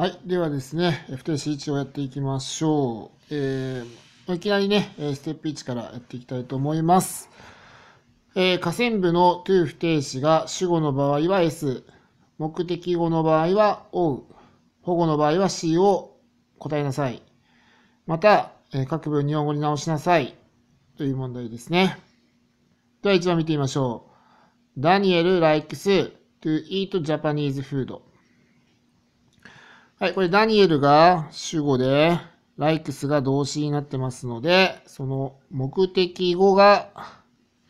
はい。ではですね、不定詞1をやっていきましょう。えー、いきなりね、ステップ1からやっていきたいと思います。えー、下線部の to 不定詞が主語の場合は s、目的語の場合は o、保護の場合は c を答えなさい。また、え各部日本語に直しなさい。という問題ですね。では一番見てみましょう。ダニエル likes to eat Japanese food. はい、これダニエルが主語で、ライクスが動詞になってますので、その目的語が、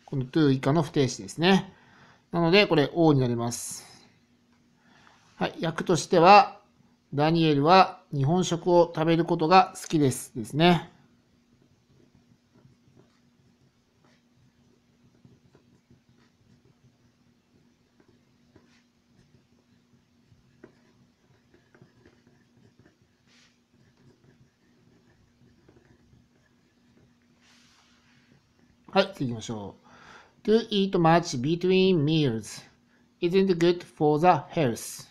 この to 以下の不定詞ですね。なので、これ O になります。はい、訳としては、ダニエルは日本食を食べることが好きです。ですね。はい、次行きましょう。To eat much between meals isn't good for the health.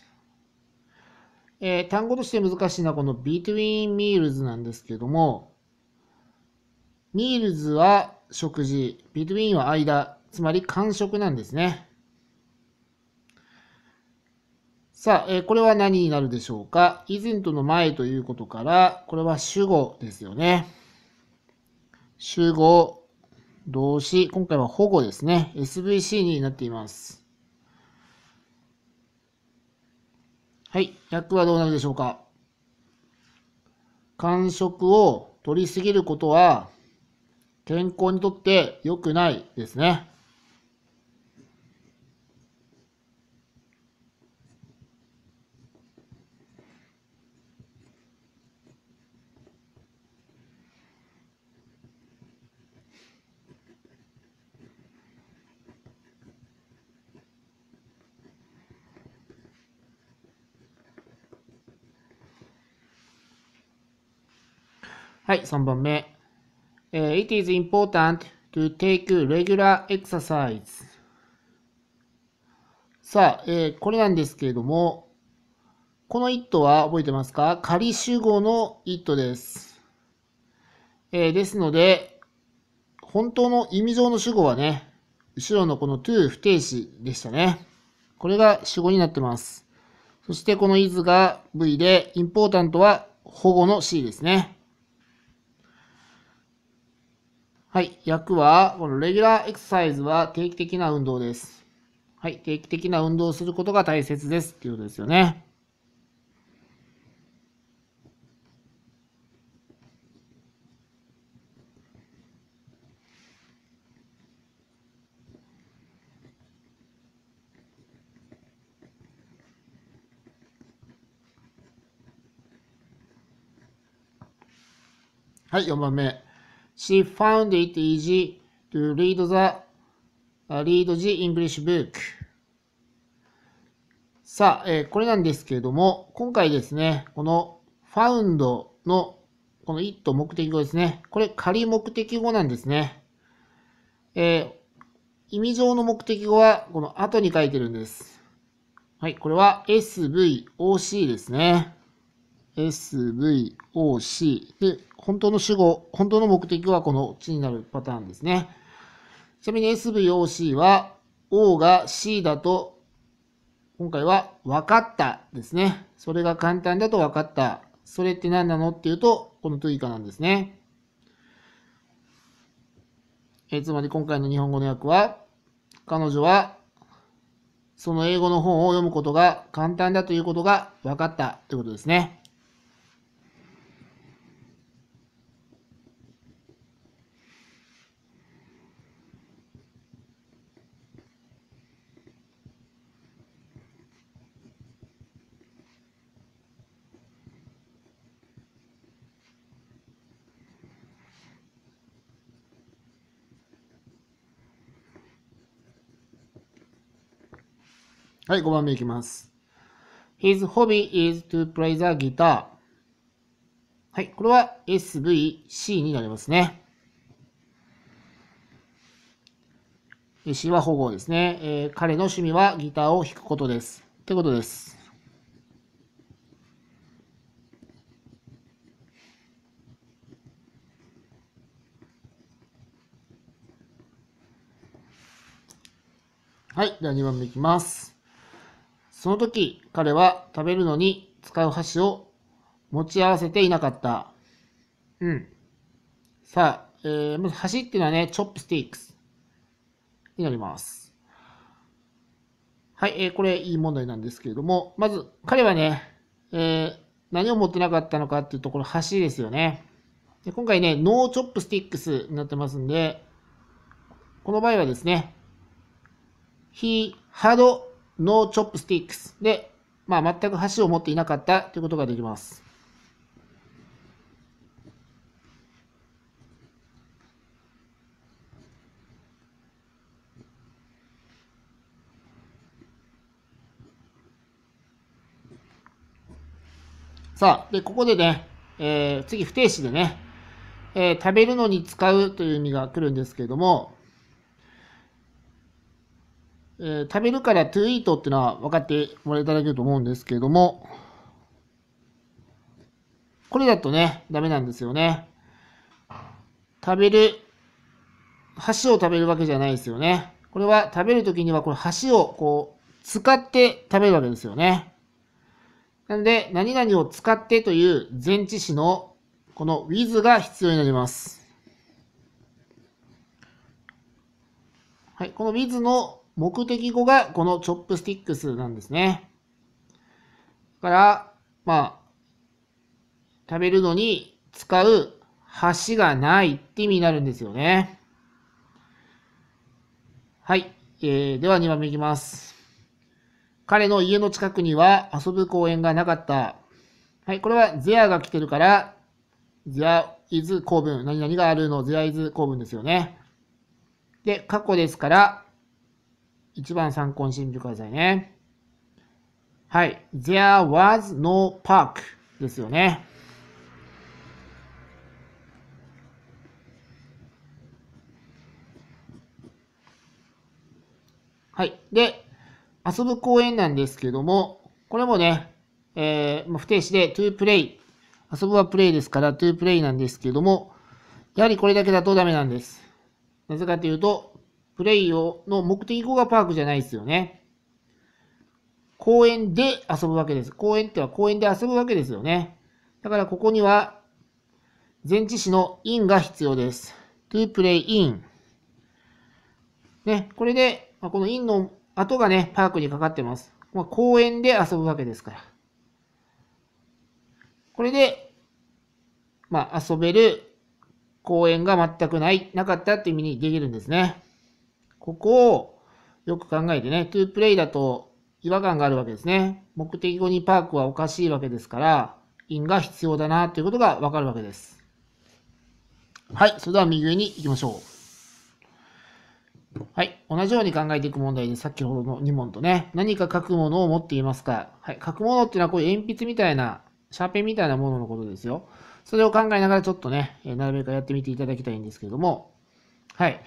えー、単語として難しいのはこの between meals なんですけども、meals は食事、between は間、つまり間食なんですね。さあ、えー、これは何になるでしょうか ?isn't の前ということから、これは主語ですよね。主語動詞、今回は保護ですね。SVC になっています。はい。訳はどうなるでしょうか。間食を取りすぎることは健康にとって良くないですね。はい、3番目。it is important to take regular exercise. さあ、えー、これなんですけれども、この it は覚えてますか仮主語の it です。えー、ですので、本当の意味上の主語はね、後ろのこの to 不定詞でしたね。これが主語になってます。そしてこの is が V で、important は保護の C ですね。はい。役は、このレギュラーエクササイズは定期的な運動です。はい。定期的な運動をすることが大切ですっていうことですよね。はい、4番目。She found it easy to read the read the English book. さあ、えー、これなんですけれども、今回ですね、この found のこの it 目的語ですね。これ仮目的語なんですね。えー、意味上の目的語はこの後に書いてるんです。はい、これは SVOC ですね。SVOC で、本当の主語、本当の目的はこの地になるパターンですね。ちなみに SVOC は O が C だと、今回は分かったですね。それが簡単だと分かった。それって何なのっていうと、この to イカなんですね。えつまり今回の日本語の訳は、彼女はその英語の本を読むことが簡単だということが分かったということですね。はい、5番目いきます。His hobby is to play the guitar. はい、これは SVC になりますね。C は保護ですね、えー、彼の趣味はギターを弾くことです。ってことです。はい。では2番目いきます。その時、彼は食べるのに使う箸を持ち合わせていなかった。うん。さあ、えー、まず箸っていうのはね、チョップスティックスになります。はい、えー、これいい問題なんですけれども、まず彼はね、えー、何を持ってなかったのかっていうところ、箸ですよね。で今回ね、ノーチョップスティックスになってますんで、この場合はですね、he had ノーチョップスティックスで、まあ、全く箸を持っていなかったということができます。さあ、で、ここでね、えー、次、不定詞でね、えー、食べるのに使うという意味が来るんですけれども、えー、食べるからトゥイートっていうのは分かってもらいただけると思うんですけれども、これだとね、ダメなんですよね。食べる、箸を食べるわけじゃないですよね。これは食べるときには、これ箸をこう、使って食べるわけですよね。なんで、何々を使ってという前置詞のこの with が必要になります。はい、この with の目的語がこのチョップスティックスなんですね。だから、まあ、食べるのに使う箸がないって意味になるんですよね。はい。えー、では2番目いきます。彼の家の近くには遊ぶ公園がなかった。はい。これはゼアが来てるから、ゼアイズ公構文。何々があるのゼアイズ公構文ですよね。で、過去ですから、一番参考にしてみてくださいね。はい。There was no park ですよね。はい。で、遊ぶ公園なんですけども、これもね、えー、不定詞で to play。遊ぶはプレイですから to play なんですけども、やはりこれだけだとダメなんです。なぜかというと、プレイをの目的語がパークじゃないですよね。公園で遊ぶわけです。公園っては公園で遊ぶわけですよね。だからここには前置詞の in が必要です。to play in。ね、これで、この in の後がね、パークにかかってます。まあ、公園で遊ぶわけですから。これで、まあ、遊べる公園が全くない、なかったっていう意味にできるんですね。ここをよく考えてね、ープレイだと違和感があるわけですね。目的後にパークはおかしいわけですから、因が必要だなということがわかるわけです。はい、それでは右上に行きましょう。はい、同じように考えていく問題で、さっきほどの2問とね、何か書くものを持っていますか。はい、書くものっていうのはこういう鉛筆みたいな、シャーペンみたいなもののことですよ。それを考えながらちょっとね、なるべくやってみていただきたいんですけれども、はい。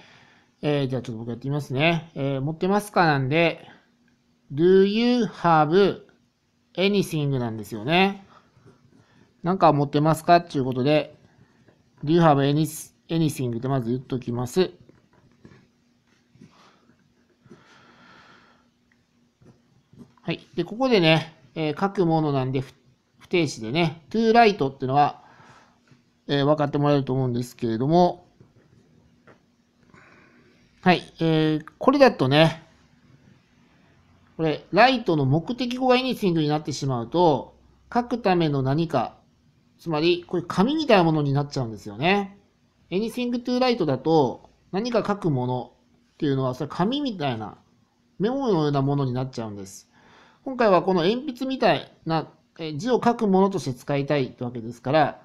えー、じゃあちょっと僕やってみますね。えー、持ってますかなんで、do you have anything なんですよね。なんか持ってますかっていうことで、do you have any, t h i n g ってまず言っときます。はい。で、ここでね、えー、書くものなんで、不定詞でね、to light っていうのは、えー、分かってもらえると思うんですけれども、はい、えー、これだとね、これ、ライトの目的語がエニシングになってしまうと、書くための何か、つまり、これ紙みたいなものになっちゃうんですよね。エニシングトゥーライトだと、何か書くものっていうのは、それ紙みたいな、メモのようなものになっちゃうんです。今回はこの鉛筆みたいな字を書くものとして使いたいってわけですから、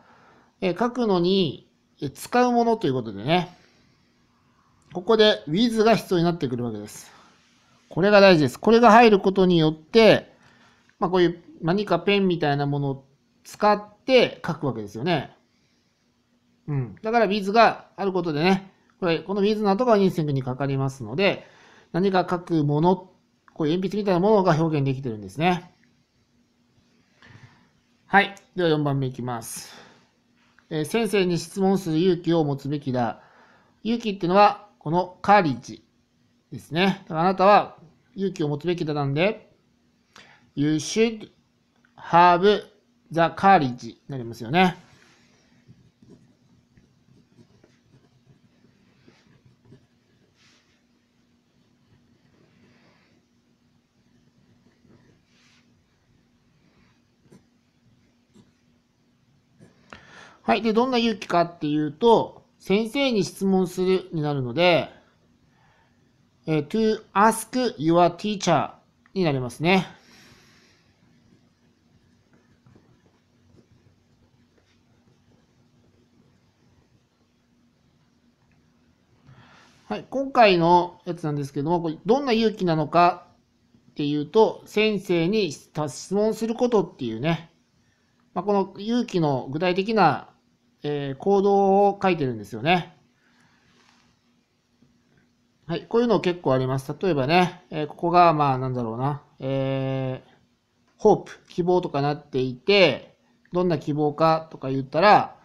書くのに使うものということでね、ここで with が必要になってくるわけです。これが大事です。これが入ることによって、まあ、こういう何かペンみたいなものを使って書くわけですよね。うん。だから with があることでね、これ、この with の後がインセンクにかかりますので、何か書くもの、こういう鉛筆みたいなものが表現できてるんですね。はい。では4番目いきます。えー、先生に質問する勇気を持つべきだ。勇気っていうのはこのカーリッジですね。あなたは勇気を持つべきだなんで、You should have the courage になりますよね。はい。で、どんな勇気かっていうと、先生に質問するになるので、えー、to ask your teacher になりますね。はい、今回のやつなんですけども、これどんな勇気なのかっていうと、先生に質問することっていうね、まあ、この勇気の具体的なえー、行動を書いてるんですよね。はい、こういうの結構あります。例えばね、えー、ここが、まあ、なんだろうな、えー、ホープ、希望とかなっていて、どんな希望かとか言ったら、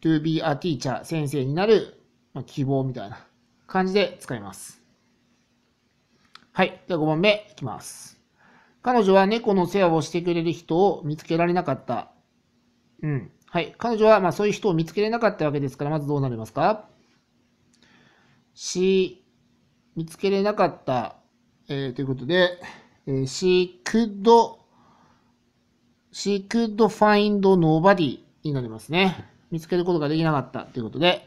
to be a teacher、先生になる、まあ、希望みたいな感じで使います。はい、では5番目いきます。彼女は猫の世話をしてくれる人を見つけられなかった。うん。はい。彼女は、まあ、そういう人を見つけれなかったわけですから、まずどうなりますかし、見つけれなかった、えー、ということで、えー、she could, she could find nobody になりますね。見つけることができなかったということで、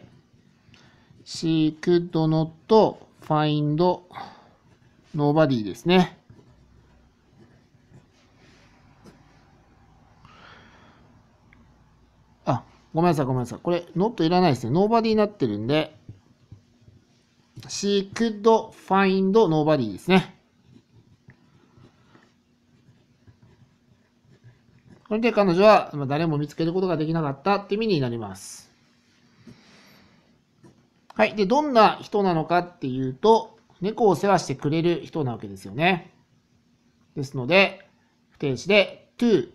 she could not find nobody ですね。ごめんなさい、ごめんなさい。これ、ノットいらないですね。ノーバディになってるんで、she could find nobody ですね。これで彼女は誰も見つけることができなかったって意味になります。はい。で、どんな人なのかっていうと、猫を世話してくれる人なわけですよね。ですので、不定詞で to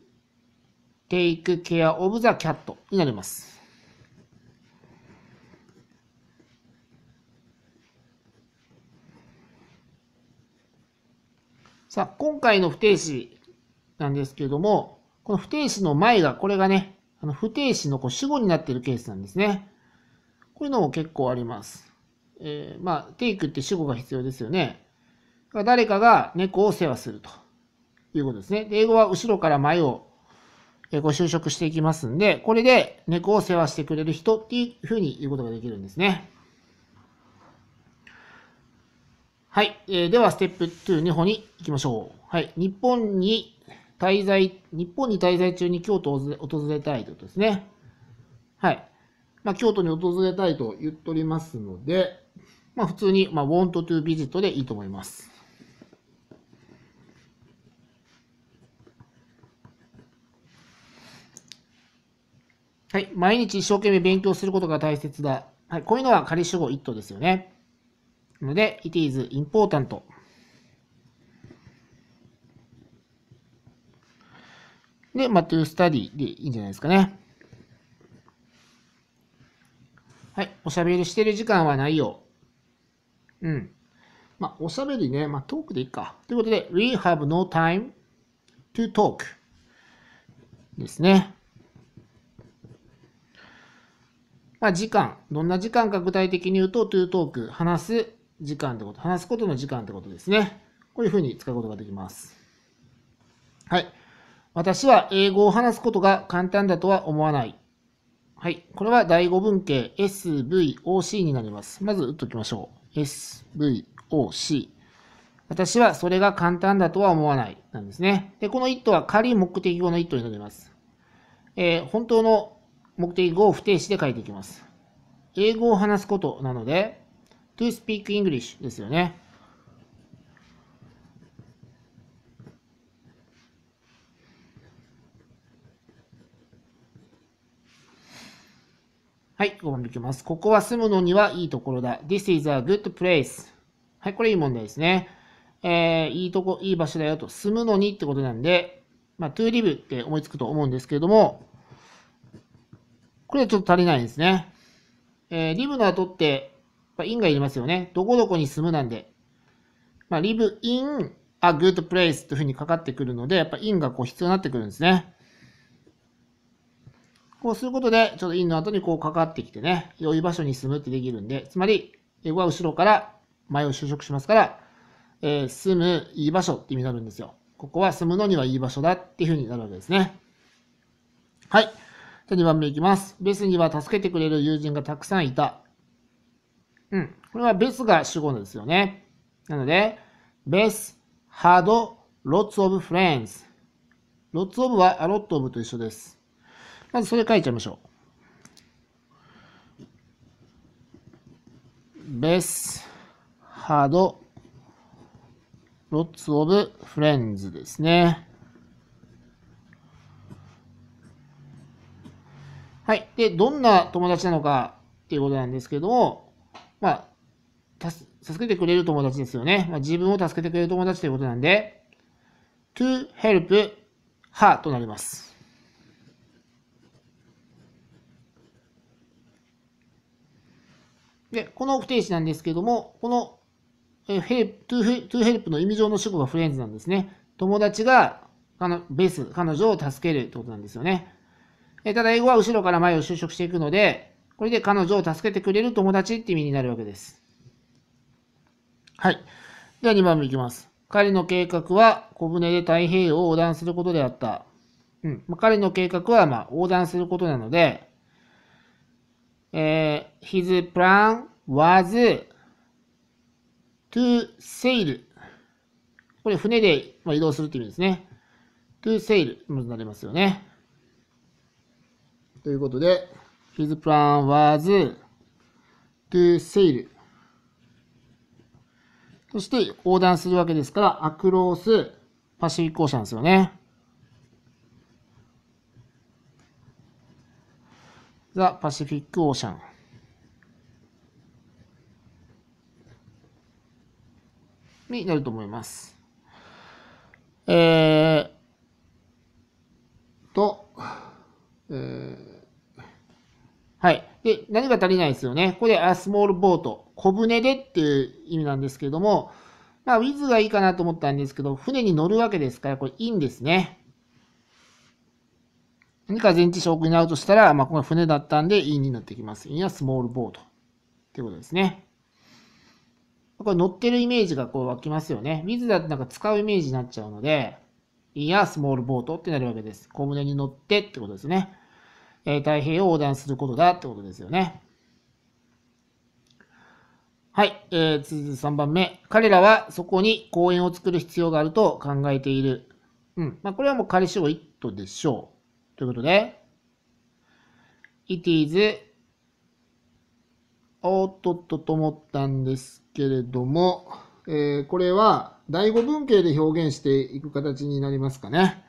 take care of the cat になります。さあ、今回の不定詞なんですけれども、この不定詞の前が、これがね、あの不定詞のこう主語になっているケースなんですね。こういうのも結構あります。えー、まあ、take って主語が必要ですよね。誰かが猫を世話するということですね。英語は後ろから前をご就職していきますんで、これで猫を世話してくれる人っていうふうに言うことができるんですね。はい。えー、では、ステップ2、日本に行きましょう。はい。日本に滞在、日本に滞在中に京都を訪れたいということですね。はい。まあ、京都に訪れたいと言っておりますので、まあ、普通に、まあ、want to visit でいいと思います。はい。毎日一生懸命勉強することが大切だ。はい。こういうのは仮主語一 t ですよね。ので、it is important. で、まあ、to study でいいんじゃないですかね。はい。おしゃべりしてる時間はないよ。うん。まあ、おしゃべりね。まあ、トークでいいか。ということで、we have no time to talk ですね。まあ、時間、どんな時間か具体的に言うと、トゥートーク、話す時間ってこと、話すことの時間ってことですね。こういうふうに使うことができます。はい。私は英語を話すことが簡単だとは思わない。はい。これは第5文型 SVOC になります。まず打っときましょう。SVOC。私はそれが簡単だとは思わない。なんですね。で、この1とは仮目的語の1とになります。えー、本当の目的語を不定詞で書いていきます。英語を話すことなので、to speak English ですよね。はい、5番いきます。ここは住むのにはいいところだ。This is a good place. はい、これいい問題ですね。えー、いいとこ、いい場所だよと。住むのにってことなんで、まあ、to live って思いつくと思うんですけれども、これはちょっと足りないんですね。えー、リブの後って、まあ、インがいりますよね。どこどこに住むなんで。まあ、リブイン、a good place というふうにかかってくるので、やっぱインがこう必要になってくるんですね。こうすることで、ちょっとインの後にこうかかってきてね、良い場所に住むってできるんで、つまり、英語は後ろから前を就職しますから、えー、住むいい場所って意味になるんですよ。ここは住むのにはいい場所だっていうふうになるわけですね。はい。じゃあ2番目いきます。ベスには助けてくれる友人がたくさんいた。うん。これはベスが主語ですよね。なので、ベスハード、ロッツオブフレンズ。ロッツオブはアロットオブと一緒です。まずそれ書いちゃいましょう。ベスハード、ロッツオブフレンズですね。はい。で、どんな友達なのかっていうことなんですけども、まあ、助けてくれる友達ですよね。まあ、自分を助けてくれる友達ということなんで、to help her となります。で、この不定詞なんですけども、この help, to, to help の意味上の主語がフレンズなんですね。友達がのベース、彼女を助けるってことなんですよね。えただ英語は後ろから前を就職していくので、これで彼女を助けてくれる友達って意味になるわけです。はい。では2番目いきます。彼の計画は小舟で太平洋を横断することであった。うん。ま彼の計画はま横断することなので、えー、his plan was to sail これ船で移動するって意味ですね。to sail になりますよね。ということで、his plan was to sail そして横断するわけですから、アクロースパシフィックオーシャンですよね。ザ・パシフィック・オーシャン。になると思います。えー、と、えーはい。で、何が足りないですよね。これ、a small boat。小舟でっていう意味なんですけれども、まあ、with がいいかなと思ったんですけど、船に乗るわけですから、これ、in ですね。何か前置詞をなうとしたら、まあ、これ船だったんで in になってきます。in はスモールボート。っていうことですね。これ乗ってるイメージがこう湧きますよね。水だとなんか使うイメージになっちゃうので、いや、スモールボートってなるわけです。小舟に乗ってってことですね。え太平洋を横断することだってことですよね。はい、えー、続いて3番目。彼らはそこに公園を作る必要があると考えている。うん。まあ、これはもう彼氏を一途でしょう。ということで、it is おっとっとと思ったんですけれども、えー、これは第5文型で表現していく形になりますかね。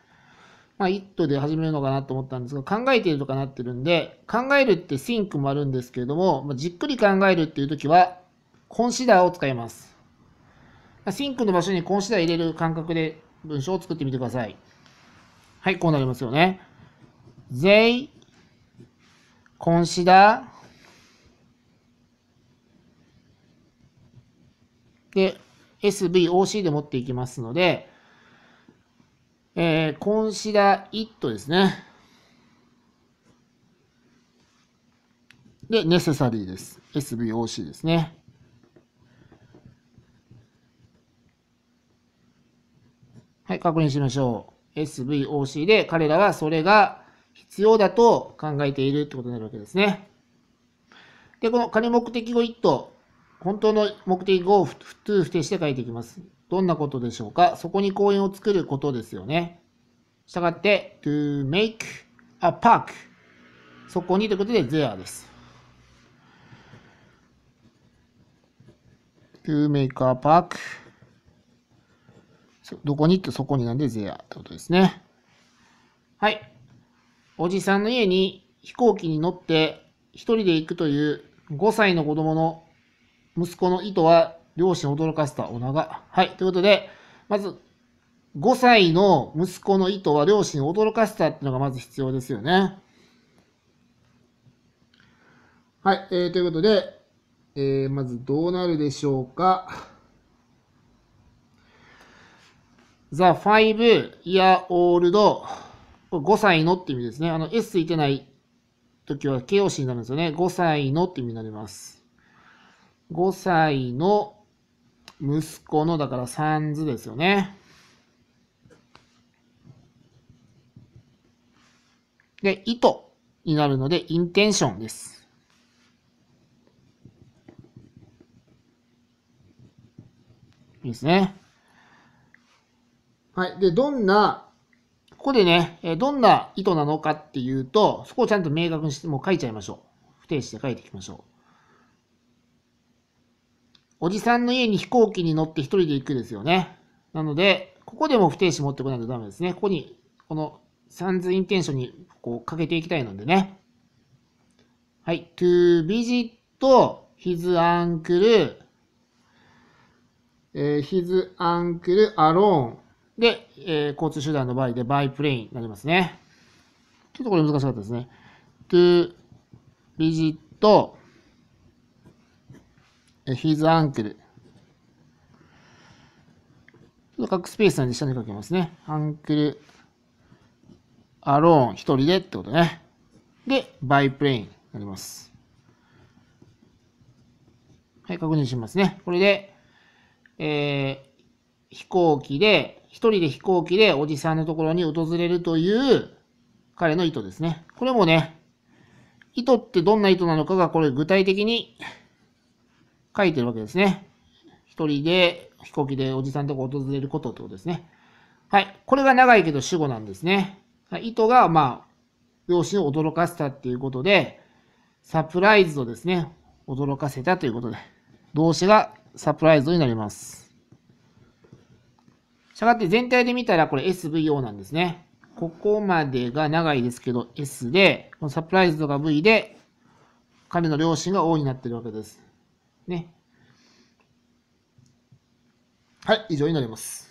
まあ、it で始めるのかなと思ったんですが、考えているとかなってるんで、考えるって think もあるんですけれども、まあ、じっくり考えるっていう時は、consider を使います。まあ、think の場所に consider 入れる感覚で文章を作ってみてください。はい、こうなりますよね。they consider で、SVOC で持っていきますので、えー、コンシダイットですね。で、ネセサリーです。SVOC ですね。はい、確認しましょう。SVOC で彼らはそれが必要だと考えているってことになるわけですね。で、この仮目的語 i と本当の目的語を不通不定して書いていきます。どんなことでしょうかそこに公園を作ることですよね。したがって、to make a park。そこにということで there です。to make a park。どこにってそこになんで there ってことですね。はい。おじさんの家に飛行機に乗って一人で行くという5歳の子供の息子の意図は両親驚かせたおが。はい。ということで、まず、5歳の息子の意図は両親を驚かせたっていうのがまず必要ですよね。はい。えー、ということで、えー、まずどうなるでしょうか。The five year old 5歳のって意味ですね。あの、S ついてない時は形容詞になるんですよね。5歳のって意味になります。5歳の息子の、だから三図ですよね。で、意図になるので、インテンションです。いいですね。はい。で、どんな、ここでね、どんな意図なのかっていうと、そこをちゃんと明確にして、もう書いちゃいましょう。不定詞で書いていきましょう。おじさんの家に飛行機に乗って一人で行くですよね。なので、ここでも不定詞持ってこないとダメですね。ここに、このサンズインテンションにこうかけていきたいのでね。はい。to visit his uncle, えー、his uncle alone で、えー、交通手段の場合で by plane になりますね。ちょっとこれ難しかったですね。to visit ヒ i s u n c l ちょっと各スペースなんで下に書きますね。アンクル、アローン、一人でってことね。で、バイプレインになります。はい、確認しますね。これで、えー、飛行機で、一人で飛行機でおじさんのところに訪れるという彼の意図ですね。これもね、意図ってどんな意図なのかがこれ具体的に書いてるわけですね。一人で飛行機でおじさんとこ訪れることってことですね。はい。これが長いけど主語なんですね。意図が、まあ、両親を驚かせたっていうことで、サプライズをですね、驚かせたということで、動詞がサプライズになります。したがって全体で見たらこれ SVO なんですね。ここまでが長いですけど S で、このサプライズが V で、彼の両親が O になってるわけです。ね。はい、以上になります。